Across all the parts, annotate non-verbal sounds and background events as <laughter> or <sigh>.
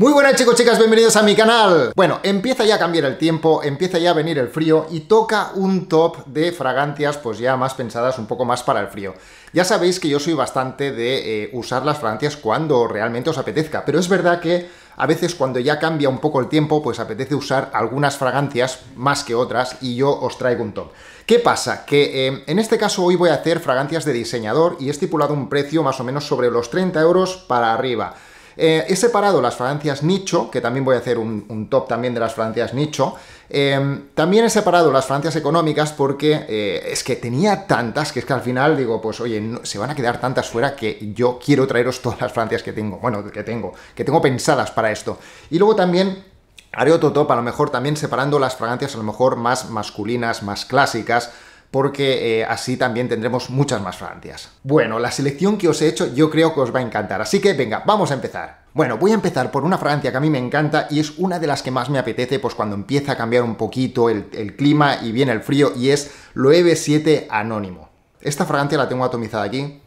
Muy buenas chicos, chicas, bienvenidos a mi canal. Bueno, empieza ya a cambiar el tiempo, empieza ya a venir el frío y toca un top de fragancias pues ya más pensadas un poco más para el frío. Ya sabéis que yo soy bastante de eh, usar las fragancias cuando realmente os apetezca, pero es verdad que a veces cuando ya cambia un poco el tiempo pues apetece usar algunas fragancias más que otras y yo os traigo un top. ¿Qué pasa? Que em, en este caso hoy voy a hacer fragancias de diseñador y he estipulado un precio más o menos sobre los 30 euros para arriba. Eh, he separado las fragancias nicho, que también voy a hacer un, top también de las fragancias nicho. Eh, también he separado las fragancias económicas porque eh, es que tenía tantas que es que al final digo, pues oye, se van a quedar tantas fuera que yo quiero traeros todas las fragancias que tengo, bueno, que tengo, que tengo pensadas para esto. Y luego también haré otro top, a lo mejor también separando las fragancias a lo mejor más masculinas, más clásicas, porque eh, así también tendremos muchas más fragancias. Bueno, la selección que os he hecho yo creo que os va a encantar, así que venga, vamos a empezar. Bueno, voy a empezar por una fragancia que a mí me encanta y es una de las que más me apetece pues cuando empieza a cambiar un poquito el, clima y viene el frío y es Loewe 7 Anónimo. Esta fragancia la tengo atomizada aquí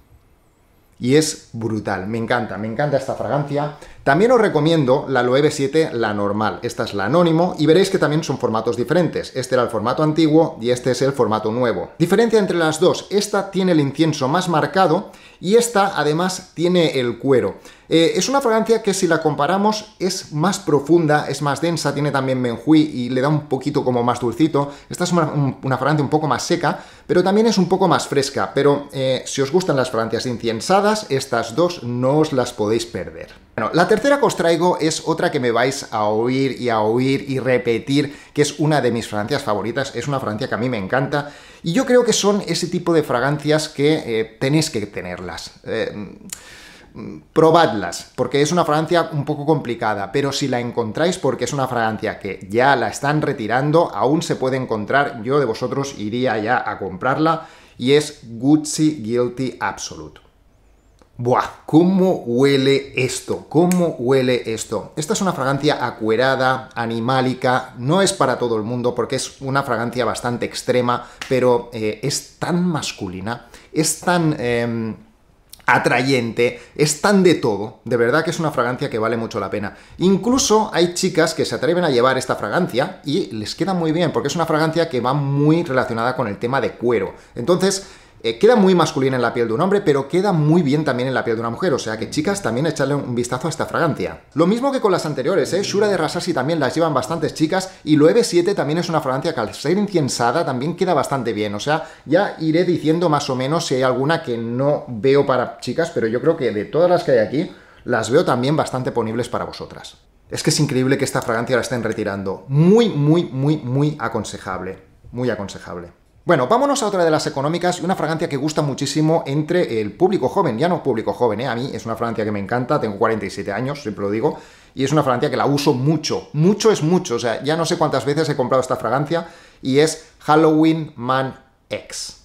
y es brutal, me encanta, me encanta esta fragancia. También os recomiendo la Loewe 7 la normal. Esta es la anónimo y veréis que también son formatos diferentes. Este era el formato antiguo y este es el formato nuevo. Diferencia entre las dos. Esta tiene el incienso más marcado y esta además tiene el cuero. Eh, es una fragancia que si la comparamos es más profunda, es más densa, tiene también menjuí y le da un poquito como más dulcito. Esta es una, fragancia un poco más seca, pero también es un poco más fresca. Pero eh, si os gustan las fragancias inciensadas, estas dos no os las podéis perder. Bueno, la tercera que os traigo es otra que me vais a oír y a oír y repetir, que es una de mis fragancias favoritas, es una fragancia que a mí me encanta, y yo creo que son ese tipo de fragancias que eh, tenéis que tenerlas. Eh, mm, probadlas, porque es una fragancia un poco complicada, pero si la encontráis, porque es una fragancia que ya la están retirando, aún se puede encontrar, yo de vosotros iría ya a comprarla, y es Gucci Guilty Absolute. Buah, ¿cómo huele esto? ¿Cómo huele esto? Esta es una fragancia acuerada, animálica, no es para todo el mundo porque es una fragancia bastante extrema, pero eh, es tan masculina, es tan... Em, atrayente, es tan de todo, de verdad que es una fragancia que vale mucho la pena. Incluso hay chicas que se atreven a llevar esta fragancia y les queda muy bien, porque es una fragancia que va muy relacionada con el tema de cuero. Entonces, eh, queda muy masculina en la piel de un hombre, pero queda muy bien también en la piel de una mujer. O sea que, chicas, también echarle un vistazo a esta fragancia. Lo mismo que con las anteriores, ¿eh? Shura de Rasasi también las llevan bastantes chicas. Y lo 7 e también es una fragancia que al ser inciensada también queda bastante bien. O sea, ya iré diciendo más o menos si hay alguna que no veo para chicas, pero yo creo que de todas las que hay aquí, las veo también bastante ponibles para vosotras. Es que es increíble que esta fragancia la estén retirando. Muy, muy, muy, muy aconsejable. Muy aconsejable. Bueno, vámonos a otra de las económicas, y una fragancia que gusta muchísimo entre el público joven, ya no público joven, ¿eh? a mí es una fragancia que me encanta, tengo 47 años, siempre lo digo, y es una fragancia que la uso mucho, mucho es mucho, o sea, ya no sé cuántas veces he comprado esta fragancia, y es Halloween Man X.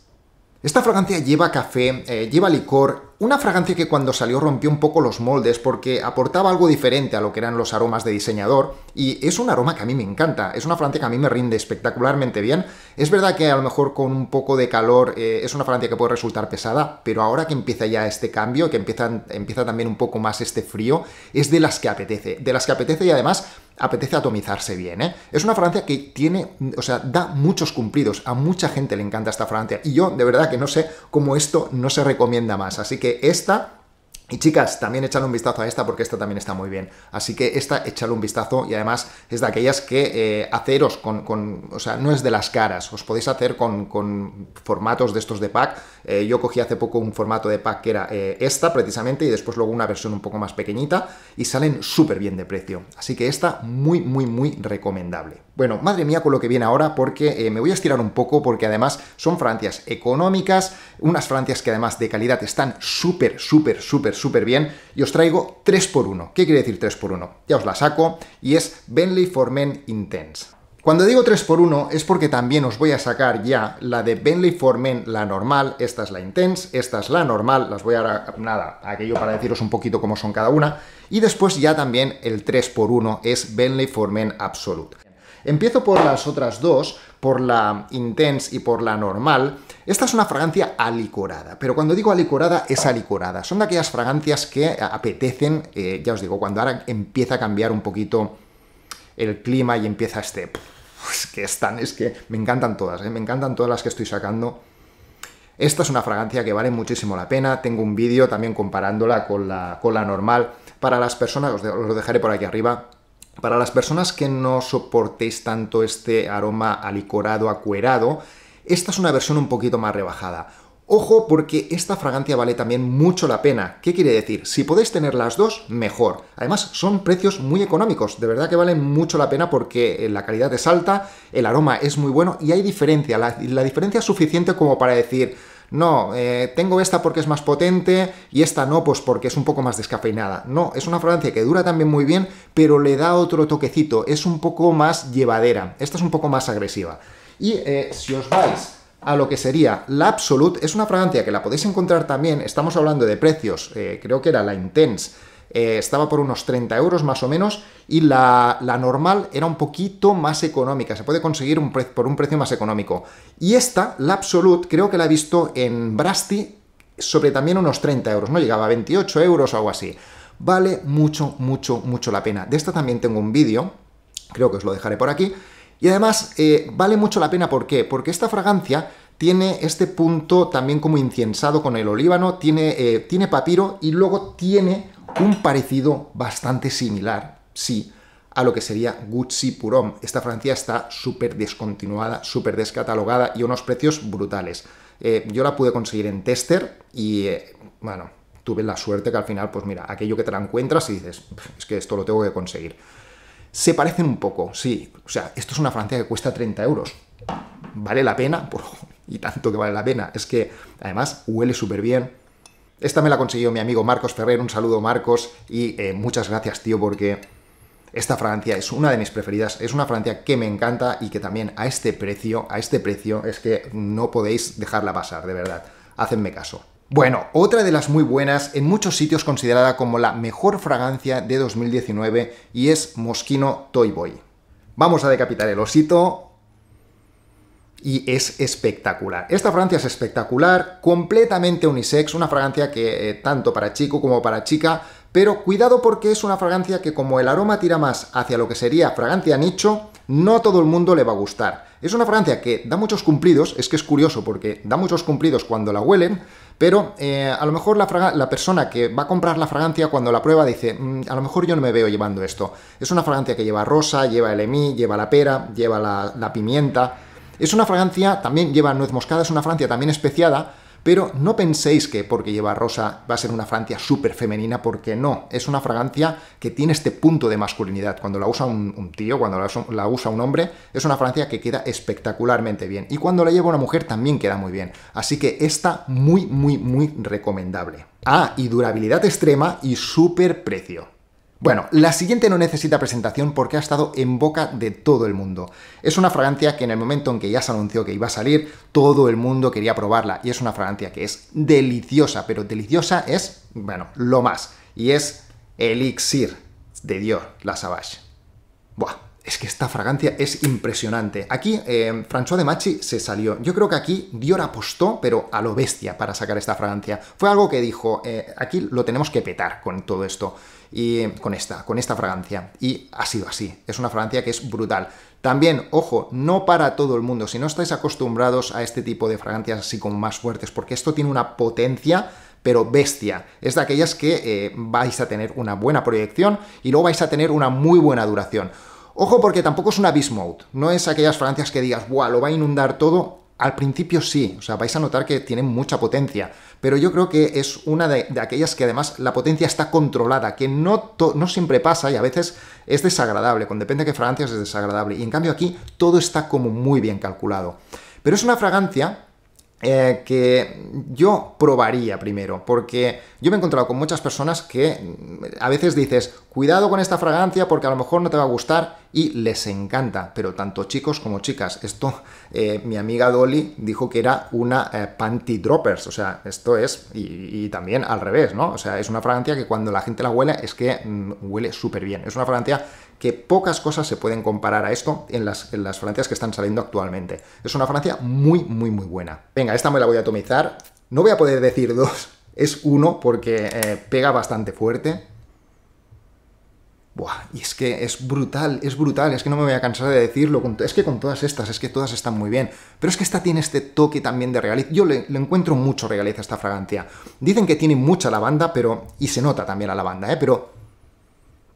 Esta fragancia lleva café, eh, lleva licor, una fragancia que cuando salió rompió un poco los moldes porque aportaba algo diferente a lo que eran los aromas de diseñador, y es un aroma que a mí me encanta, es una fragancia que a mí me rinde espectacularmente bien. Es verdad que a lo mejor con un poco de calor eh, es una fragancia que puede resultar pesada, pero ahora que empieza ya este cambio, que empieza, empieza también un poco más este frío, es de las que apetece, de las que apetece y además apetece atomizarse bien, ¿eh? Es una fragancia que tiene, o sea, da muchos cumplidos, a mucha gente le encanta esta fragancia y yo de verdad que no sé cómo esto no se recomienda más, así que esta y chicas, también echad un vistazo a esta porque esta también está muy bien. Así que esta, echadle un vistazo y además es de aquellas que eh, haceros con, O sea, no es de las caras, os podéis hacer con, formatos de estos de pack. Eh, yo cogí hace poco un formato de pack que era eh, esta precisamente y después luego una versión un poco más pequeñita y salen súper bien de precio. Así que esta muy, muy, muy recomendable. Bueno, madre mía con lo que viene ahora porque me voy a estirar un poco porque además son francias económicas, unas francias que además de calidad están súper, súper, súper súper bien y os traigo 3x1. ¿Qué quiere decir 3x1? Ya os la saco y es Benley Formen Intense. Cuando digo 3x1 es porque también os voy a sacar ya la de Benley for la normal, esta es la Intense, esta es la normal, las voy a... nada, aquello para deciros un poquito cómo son cada una, y después ya también el 3x1 es Benley Formen Absolute. Empiezo por las otras dos, por la Intense y por la normal. Esta es una fragancia alicorada, pero cuando digo alicorada es alicorada. Son aquellas fragancias que eh, apetecen, eh, ya os digo, cuando ahora empieza a cambiar un poquito el clima y empieza este... Es que están, es que me encantan todas, eh, me encantan todas las que estoy sacando. Esta es una fragancia que vale muchísimo la pena. Tengo un vídeo también comparándola con la, normal. Para las personas, os lo dejaré por aquí arriba, para las personas que no soportéis tanto este aroma alicorado, acuerado, esta es una versión un poquito más rebajada. Ojo porque esta fragancia vale también mucho la pena. ¿Qué quiere decir? Si podéis tener las dos, mejor. Además, son precios muy económicos. De verdad que valen mucho la pena porque eh, la calidad es alta, el aroma es muy bueno y hay diferencia. La, la diferencia es suficiente como para decir no, eh, tengo esta porque es más potente y esta no, pues porque es un poco más descafeinada. No, es una fragancia que dura también muy bien, pero le da otro toquecito. Es un poco más llevadera. Esta es un poco más agresiva. Y eh, si os vais a lo que sería la Absolute, es una fragancia que la podéis encontrar también, estamos hablando de precios, eh, creo que era la Intense, eh, estaba por unos 30 euros más o menos y la, normal era un poquito más económica, se puede conseguir un por un precio más económico. Y esta, la Absolute, creo que la he visto en Brasti sobre también unos 30 euros, no llegaba a 28 euros o algo así. Vale mucho, mucho, mucho la pena. De esta también tengo un vídeo, creo que os lo dejaré por aquí. Y además, eh, vale mucho la pena, ¿por qué? Porque esta fragancia tiene este punto también como inciensado con el olíbano, tiene, eh, tiene papiro y luego tiene un parecido bastante similar, sí, a lo que sería Gucci Purom. Esta Francia está súper descontinuada, súper descatalogada y unos precios brutales. Eh, yo la pude conseguir en tester y, eh, bueno, tuve la suerte que al final, pues mira, aquello que te la encuentras y dices, es que esto lo tengo que conseguir. Se parecen un poco, sí. O sea, esto es una Francia que cuesta 30 euros. ¿Vale la pena? <laughs> y tanto que vale la pena. Es que, además, huele súper bien esta me la consiguió mi amigo Marcos Ferrer, un saludo Marcos y eh, muchas gracias tío porque esta fragancia es una de mis preferidas, es una fragancia que me encanta y que también a este precio, a este precio es que no podéis dejarla pasar, de verdad, hacedme caso. Bueno, otra de las muy buenas, en muchos sitios considerada como la mejor fragancia de 2019 y es Moschino Toy Boy. Vamos a decapitar el osito, y es espectacular. Esta fragancia es espectacular, completamente unisex, una fragancia que eh, tanto para chico como para chica, pero cuidado porque es una fragancia que como el aroma tira más hacia lo que sería fragancia nicho, no a todo el mundo le va a gustar. Es una fragancia que da muchos cumplidos, es que es curioso porque da muchos cumplidos cuando la huelen, pero eh, a lo mejor la, persona que va a comprar la fragancia cuando la prueba dice, mm, a lo mejor yo no me veo llevando esto. Es una fragancia que lleva rosa, lleva el emí, lleva la pera, lleva la pimienta, es una fragancia, también lleva nuez moscada, es una fragancia también especiada, pero no penséis que porque lleva rosa va a ser una fragancia súper femenina, porque no. Es una fragancia que tiene este punto de masculinidad. Cuando la usa un, tío, cuando la, la, usa un hombre, es una fragancia que queda espectacularmente bien. Y cuando la lleva una mujer también queda muy bien. Así que está muy, muy, muy recomendable. Ah, y durabilidad extrema y súper precio. Bueno, la siguiente no necesita presentación porque ha estado en boca de todo el mundo. Es una fragancia que en el momento en que ya se anunció que iba a salir, todo el mundo quería probarla y es una fragancia que es deliciosa, pero deliciosa es, bueno, lo más. Y es Elixir de Dior, la Savage. Buah, es que esta fragancia es impresionante. Aquí eh, François de Machi se salió. Yo creo que aquí Dior apostó, pero a lo bestia, para sacar esta fragancia. Fue algo que dijo, eh, aquí lo tenemos que petar con todo esto. Y con esta, con esta fragancia. Y ha sido así. Es una fragancia que es brutal. También, ojo, no para todo el mundo. Si no estáis acostumbrados a este tipo de fragancias así con más fuertes, porque esto tiene una potencia pero bestia. Es de aquellas que eh, vais a tener una buena proyección y luego vais a tener una muy buena duración. Ojo porque tampoco es un abyss mode, no es aquellas fragancias que digas, ¡buah, lo va a inundar todo! Al principio sí, o sea, vais a notar que tiene mucha potencia, pero yo creo que es una de, aquellas que además la potencia está controlada, que no, no siempre pasa y a veces es desagradable, con depende de que fragancias es desagradable, y en cambio aquí todo está como muy bien calculado. Pero es una fragancia eh, que yo probaría primero, porque yo me he encontrado con muchas personas que mm, a veces dices, cuidado con esta fragancia porque a lo mejor no te va a gustar, y les encanta, pero tanto chicos como chicas. Esto, eh, mi amiga Dolly dijo que era una eh, panty droppers, o sea, esto es, y, también al revés, ¿no? O sea, es una fragancia que cuando la gente la huele es que mm, huele súper bien. Es una fragancia que pocas cosas se pueden comparar a esto en las, en fragancias que están saliendo actualmente. Es una fragancia muy, muy, muy buena. Venga, esta me la voy a atomizar. No voy a poder decir dos, es uno porque eh, pega bastante fuerte Buah, y es que es brutal, es brutal, es que no me voy a cansar de decirlo, es que con todas estas, es que todas están muy bien, pero es que esta tiene este toque también de regaliz, yo le, encuentro mucho regaliz a esta fragancia, dicen que tiene mucha lavanda, pero, y se nota también la lavanda, ¿eh? pero,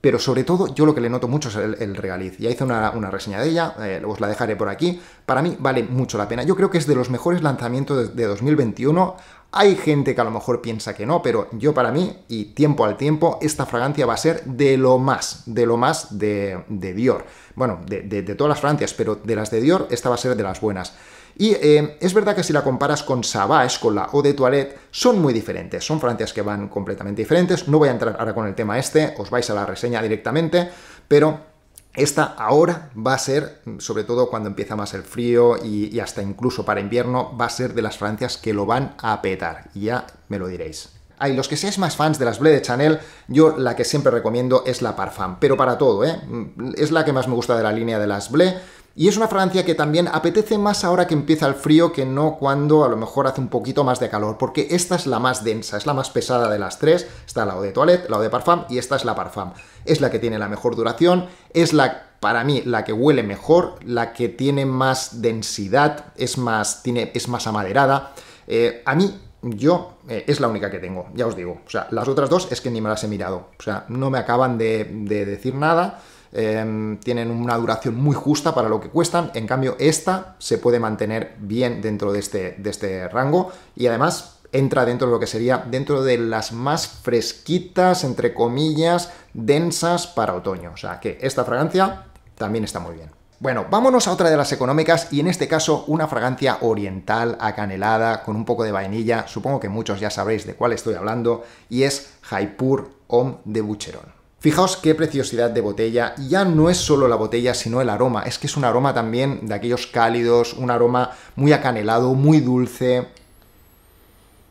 pero sobre todo yo lo que le noto mucho es el, el regaliz, ya hice una, reseña de ella, eh, os la dejaré por aquí, para mí vale mucho la pena, yo creo que es de los mejores lanzamientos de 2021, hay gente que a lo mejor piensa que no, pero yo para mí, y tiempo al tiempo, esta fragancia va a ser de lo más, de lo más de, de Dior. Bueno, de, de, todas las fragancias, pero de las de Dior, esta va a ser de las buenas. Y eh, es verdad que si la comparas con Savage, con la Eau de Toilette, son muy diferentes. Son fragancias que van completamente diferentes. No voy a entrar ahora con el tema este, os vais a la reseña directamente, pero esta ahora va a ser, sobre todo cuando empieza más el frío y, hasta incluso para invierno, va a ser de las Francias que lo van a petar. Ya me lo diréis. Ay, los que seáis más fans de las de Chanel, yo la que siempre recomiendo es la Parfum, pero para todo, ¿eh? Mm, es la que más me gusta de la línea de las Ble. Y es una fragancia que también apetece más ahora que empieza el frío que no cuando a lo mejor hace un poquito más de calor, porque esta es la más densa, es la más pesada de las tres. Está la de Toilette, la de Parfum y esta es la Parfum. Es la que tiene la mejor duración, es la, para mí, la que huele mejor, la que tiene más densidad, es más, tiene, es más amaderada. Eh, a mí yo eh, es la única que tengo, ya os digo. O sea, las otras dos es que ni me las he mirado. O sea, no me acaban de, decir nada. Em, tienen una duración muy justa para lo que cuestan. En cambio, esta se puede mantener bien dentro de este, de este rango. Y además entra dentro de lo que sería dentro de las más fresquitas, entre comillas, densas para otoño. O sea que esta fragancia también está muy bien. Bueno, vámonos a otra de las económicas y en este caso una fragancia oriental, acanelada, con un poco de vainilla, supongo que muchos ya sabréis de cuál estoy hablando, y es Jaipur Om de Bucherón. Fijaos qué preciosidad de botella, ya no es solo la botella, sino el aroma, es que es un aroma también de aquellos cálidos, un aroma muy acanelado, muy dulce,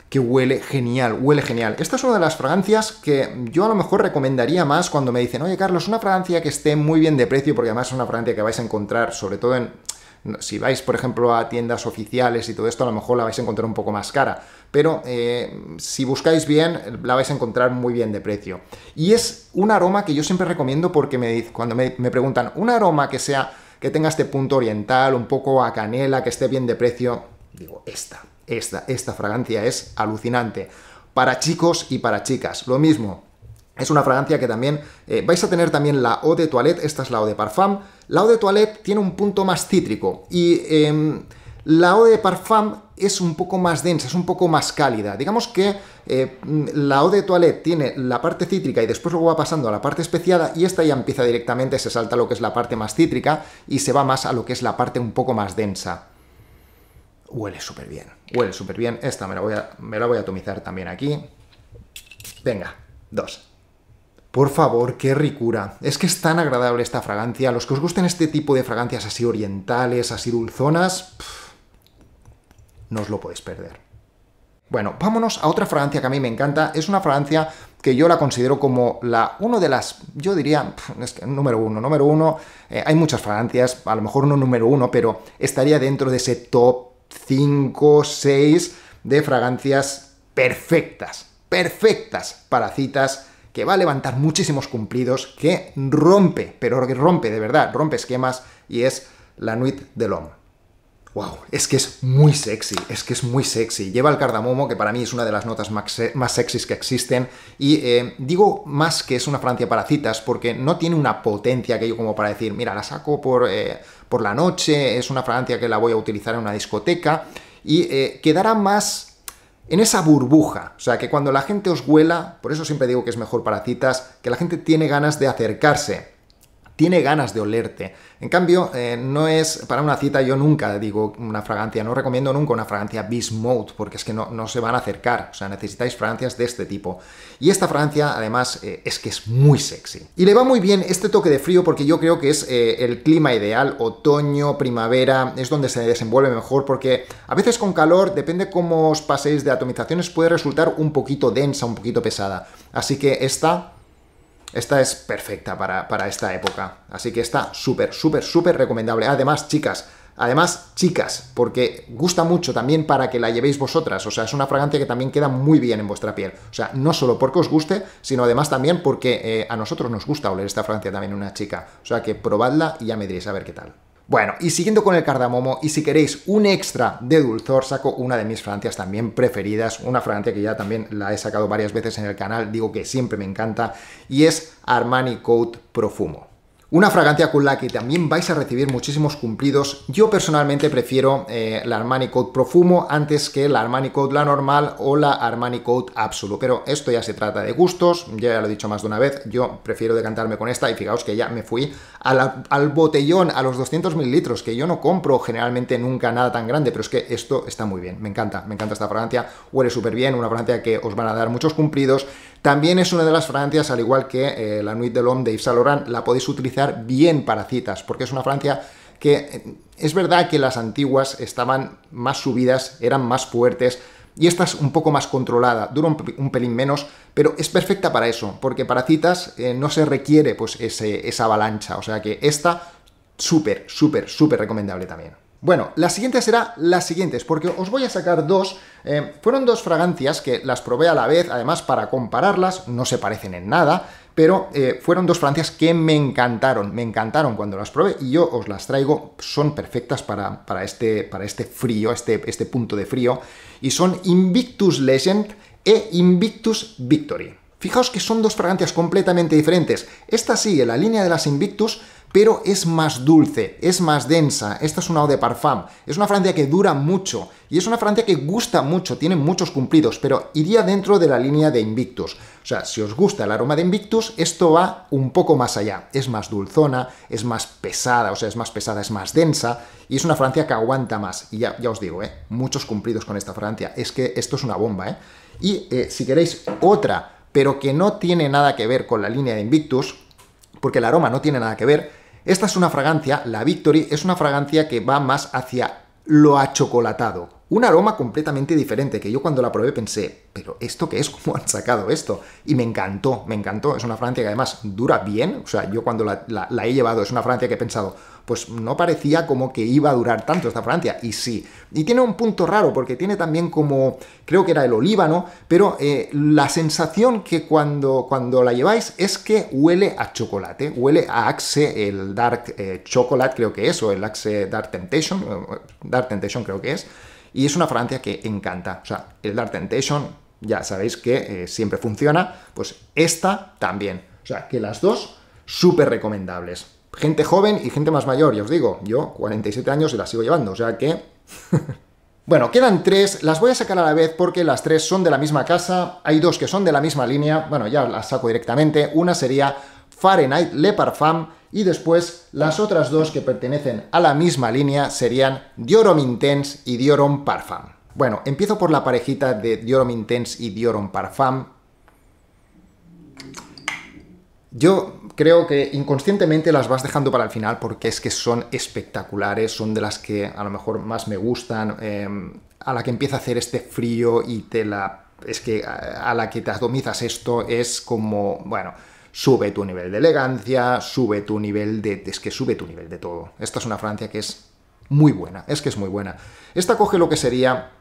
que huele genial, huele genial. Esta es una de las fragancias que yo a lo mejor recomendaría más cuando me dicen, oye Carlos, una fragancia que esté muy bien de precio, porque además es una fragancia que vais a encontrar, sobre todo en si vais, por ejemplo, a tiendas oficiales y todo esto, a lo mejor la vais a encontrar un poco más cara. Pero eh, si buscáis bien, la vais a encontrar muy bien de precio. Y es un aroma que yo siempre recomiendo porque me, cuando me, me preguntan, un aroma que sea, que tenga este punto oriental, un poco a canela, que esté bien de precio, digo, esta esta, fragancia es alucinante. Para chicos y para chicas, lo mismo. Es una fragancia que también eh, vais a tener también la eau de toilette, esta es la eau de parfum. La eau de toilette tiene un punto más cítrico y em, la eau de parfum es un poco más densa, es un poco más cálida. Digamos que eh, la eau de toilette tiene la parte cítrica y después luego va pasando a la parte especiada y esta ya empieza directamente, se salta lo que es la parte más cítrica y se va más a lo que es la parte un poco más densa. Huele súper bien, huele súper bien. Esta me la, voy a, me la voy a atomizar también aquí. Venga, dos. Por favor, qué ricura. Es que es tan agradable esta fragancia. Los que os gusten este tipo de fragancias así orientales, así dulzonas, no os lo podéis perder. Bueno, vámonos a otra fragancia que a mí me encanta. Es una fragancia que yo la considero como la uno de las, yo diría, es que número uno, número uno, eh, hay muchas fragancias, a lo mejor no número uno, pero estaría dentro de ese top 5, 6 de fragancias perfectas, perfectas para citas, que va a levantar muchísimos cumplidos, que rompe, pero que rompe de verdad, rompe esquemas y es la Nuit de l'Homme. Wow, es que es muy sexy, es que es muy sexy. Lleva el cardamomo, que para mí es una de las notas eh, más, sexys que existen. Y eh, digo más que es una Francia para citas, porque no tiene una potencia que yo como para decir, mira, la saco por, eh, por la noche, es una Francia que la voy a utilizar en una discoteca. Y quedará más en esa burbuja. O sea, que cuando la gente os huela, por eso siempre digo que es mejor para citas, que la gente tiene ganas de acercarse tiene ganas de olerte. En cambio, eh, no es para una cita, yo nunca digo una fragancia, no recomiendo nunca una fragancia bis Mode, porque es que no, no se van a acercar, o sea, necesitáis fragancias de este tipo. Y esta fragancia, además, eh, es que es muy sexy. Y le va muy bien este toque de frío porque yo creo que es eh, el clima ideal, otoño, primavera, es donde se desenvuelve mejor, porque a veces con calor, depende cómo os paséis de atomizaciones, puede resultar un poquito densa, un poquito pesada. Así que esta esta es perfecta para, esta época. Así que está súper, súper, súper recomendable. Además, chicas, Además, chicas, porque gusta mucho también para que la llevéis vosotras. O sea, es una fragancia que también queda muy bien en vuestra piel. O sea, no solo porque os guste, sino además también porque eh, a nosotros nos gusta oler esta fragancia también una chica. O sea, que probadla y ya me diréis a ver qué tal. Bueno, y siguiendo con el cardamomo, y si queréis un extra de dulzor, saco una de mis francias también preferidas, una francia que ya también la he sacado varias veces en el canal, digo que siempre me encanta, y es Armani Code Profumo. Una fragancia con la que también vais a recibir muchísimos cumplidos. Yo personalmente prefiero eh, la Armani Code Profumo antes que la Armani Code la normal o la Armani Code absoluto. Pero esto ya se trata de gustos, ya lo he dicho más de una vez, yo prefiero decantarme con esta y fijaos que ya me fui al botellón, a los 200 mililitros, que yo no compro generalmente nunca nada tan grande, pero es que esto está muy bien, me encanta, me encanta esta fragancia, huele súper bien, una fragancia que os van a dar muchos cumplidos, también es una de las fragancias, al igual que eh, la Nuit de l'Homme de Yves Saint Laurent, la podéis utilizar bien para citas, porque es una fragancia que eh, es verdad que las antiguas estaban más subidas, eran más fuertes, y esta es un poco más controlada, dura un, pelín menos, pero es perfecta para eso, porque para citas eh, no se requiere pues ese, esa avalancha, o sea que esta súper, súper, súper recomendable también. Bueno, la siguiente será las siguientes, porque os voy a sacar dos. Eh, fueron dos fragancias que las probé a la vez, además para compararlas, no se parecen en nada, pero eh, fueron dos fragancias que me encantaron, me encantaron cuando las probé y yo os las traigo, son perfectas para, para, este, para este frío, este, este punto de frío, y son Invictus Legend e Invictus Victory. Fijaos que son dos fragancias completamente diferentes. Esta sigue la línea de las Invictus, pero es más dulce, es más densa. Esta es una eau de parfum. Es una fragancia que dura mucho y es una fragancia que gusta mucho, tiene muchos cumplidos, pero iría dentro de la línea de Invictus. O sea, si os gusta el aroma de Invictus, esto va un poco más allá. Es más dulzona, es más pesada, o sea, es más pesada, es más densa y es una fragancia que aguanta más. Y ya, os digo, ¿eh? muchos cumplidos con esta fragancia. Es que esto es una bomba, ¿eh? Y eh, si queréis otra, pero que no tiene nada que ver con la línea de Invictus, porque el aroma no tiene nada que ver, esta es una fragancia, la Victory, es una fragancia que va más hacia lo achocolatado, un aroma completamente diferente, que yo cuando la probé pensé, pero ¿esto qué es? <laughs> ¿Cómo han sacado esto? Y me encantó, me encantó. Es una fragancia que además dura bien, o sea, yo cuando la, he llevado es una fragancia que he pensado, pues no parecía como que iba a durar tanto esta fragancia, y sí. Y tiene un punto raro, porque tiene también como, creo que era el olíbano, pero eh, la sensación que cuando, cuando la lleváis es que huele a chocolate, huele a Axe, el Dark eh, Chocolate creo que es, o el Axe Dark Temptation, Dark Temptation creo que es, y es una fragancia que encanta. O sea, el Dark Temptation, ya sabéis que eh, siempre funciona, pues esta también. O sea, que las dos súper recomendables. Gente joven y gente más mayor, ya os digo, yo 47 años y la sigo llevando, o sea que... <laughs> bueno, quedan tres, las voy a sacar a la vez porque las tres son de la misma casa, hay dos que son de la misma línea, bueno, ya las saco directamente, una sería Fahrenheit Le Parfum, y después las otras dos que pertenecen a la misma línea serían Diorum Intense y Diorum Parfum. Bueno, empiezo por la parejita de Diorum Intense y Diorum Parfum. Yo creo que inconscientemente las vas dejando para el final porque es que son espectaculares, son de las que a lo mejor más me gustan, em, a la que empieza a hacer este frío y te la... Es que a la que te atomizas esto es como, bueno, sube tu nivel de elegancia, sube tu nivel de... es que sube tu nivel de todo. Esta es una fragancia que es muy buena, es que es muy buena. Esta coge lo que sería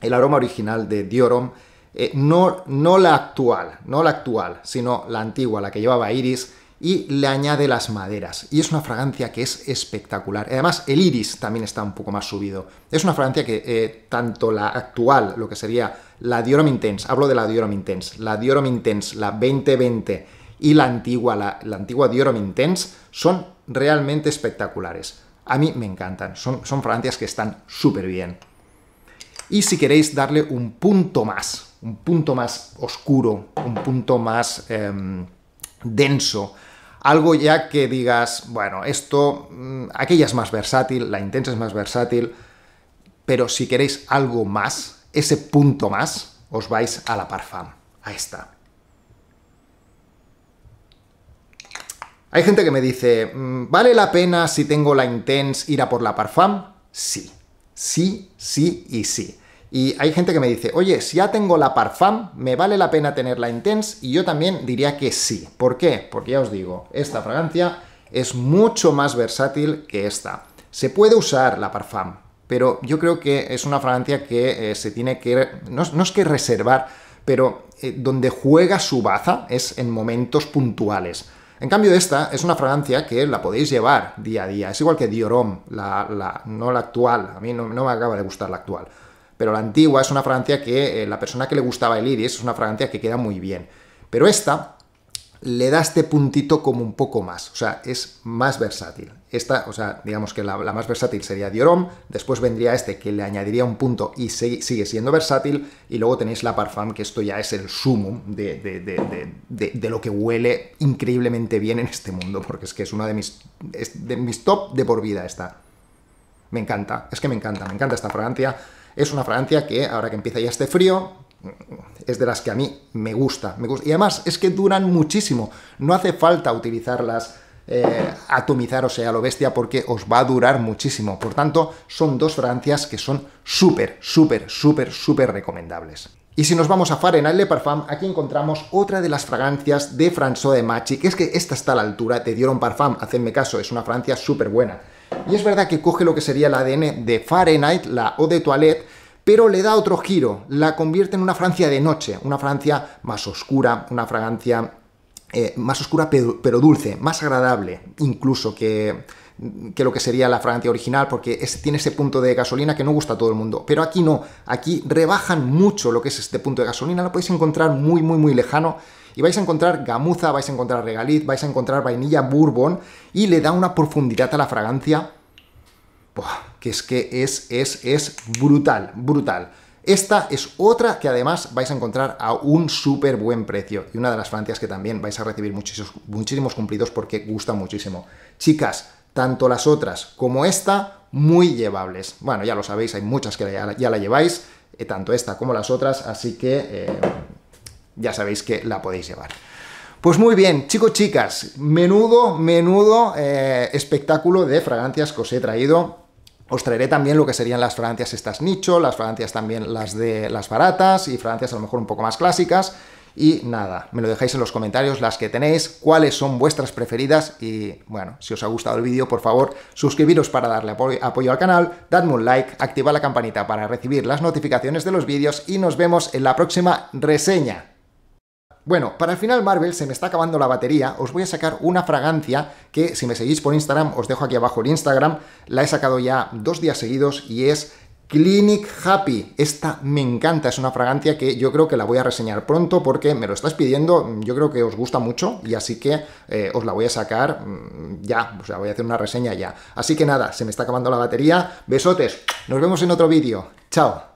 el aroma original de Diorom, eh, no, no la actual, no la actual, sino la antigua, la que llevaba Iris, y le añade las maderas. Y es una fragancia que es espectacular. Además, el iris también está un poco más subido. Es una fragancia que eh, tanto la actual, lo que sería la Diorom Intense, hablo de la Diorom Intense, la Diorom Intense, la 2020, y la antigua, la, antigua Dior Intense, son realmente espectaculares. A mí me encantan, son, son fragancias que están súper bien. Y si queréis darle un punto más, un punto más oscuro, un punto más em, denso, algo ya que digas, bueno, esto, mm, aquella es más versátil, la Intense es más versátil, pero si queréis algo más, ese punto más, os vais a la Parfum. a esta. Hay gente que me dice, mm, ¿vale la pena si tengo la Intense ir a por la Parfum? Sí, sí, sí y sí. Y hay gente que me dice, oye, si ya tengo la Parfum, ¿me vale la pena tener la Intense? Y yo también diría que sí. ¿Por qué? Porque ya os digo, esta fragancia es mucho más versátil que esta. Se puede usar la Parfum, pero yo creo que es una fragancia que eh, se tiene que... No, es que reservar, pero eh, donde juega su baza es en momentos puntuales. En cambio, esta es una fragancia que la podéis llevar día a día. Es igual que Diorom, la, la, no la actual. A mí no, me acaba de gustar la actual. Pero la antigua es una fragancia que eh, la persona que le gustaba el iris es una fragancia que queda muy bien. Pero esta le da este puntito como un poco más, o sea, es más versátil. Esta, o sea, digamos que la, más versátil sería Diorom, después vendría este que le añadiría un punto y sigue siendo versátil, y luego tenéis la Parfum, que esto ya es el sumum de, de, lo que huele increíblemente bien en este mundo, porque es que es una de mis, de mis top de por vida esta. Me encanta, es que me encanta, me encanta esta fragancia. Es una fragancia que ahora que empieza ya este frío, es de las que a mí me gusta, Y además es que duran muchísimo. No hace falta utilizarlas, eh, atomizar o sea, lo bestia, porque os va a durar muchísimo. Por tanto, son dos fragancias que son súper, súper, súper, súper recomendables. Y si nos vamos a Fahrenheit Le Parfum, aquí encontramos otra de las fragancias de François de Machi, que es que esta está a la altura, te dieron Parfum, hacedme caso, es una fragancia súper buena. Y es verdad que coge lo que sería el ADN de Fahrenheit, la Eau de Toilette, pero le da otro giro, la convierte en una Francia de noche, una Francia más oscura, una fragancia eh, más oscura pero, dulce, más agradable incluso que, lo que sería la fragancia original, porque tiene ese punto de gasolina que no gusta a todo el mundo. Pero aquí no, aquí rebajan mucho lo que es este punto de gasolina, lo podéis encontrar muy, muy, muy lejano. Y vais a encontrar gamuza, vais a encontrar regaliz, vais a encontrar vainilla bourbon y le da una profundidad a la fragancia que es que es, es, es brutal, brutal. Esta es otra que además vais a encontrar a un súper buen precio y una de las francias que también vais a recibir muchísimos, muchísimos cumplidos porque gusta muchísimo. Chicas, tanto las otras como esta, muy llevables. Bueno, ya lo sabéis, hay muchas que ya, la lleváis, eh, tanto esta como las otras, así que eh, ya sabéis que la podéis llevar. Pues muy bien, chicos, chicas, menudo, menudo eh, espectáculo de fragancias que os he traído os traeré también lo que serían las fragancias estas nicho, las fragancias también las de las baratas y fragancias a lo mejor un poco más clásicas. Y nada, me lo dejáis en los comentarios las que tenéis, cuáles son vuestras preferidas y bueno, si os ha gustado el vídeo, por favor, suscribiros para darle apoyo, al canal, dadme un like, activa la campanita para recibir las notificaciones de los vídeos y nos vemos en la próxima reseña. Bueno, para el final Marvel se me está acabando la batería, os voy a sacar una fragancia que si me seguís por Instagram, os dejo aquí abajo el Instagram, la he sacado ya dos días seguidos y es Clinic Happy. Esta me encanta, es una fragancia que yo creo que la voy a reseñar pronto porque me lo estáis pidiendo, yo creo que os gusta mucho y así que eh, os la voy a sacar mm, ya, o sea, voy a hacer una reseña ya. Así que nada, se me está acabando la batería, besotes, nos vemos en otro vídeo, chao.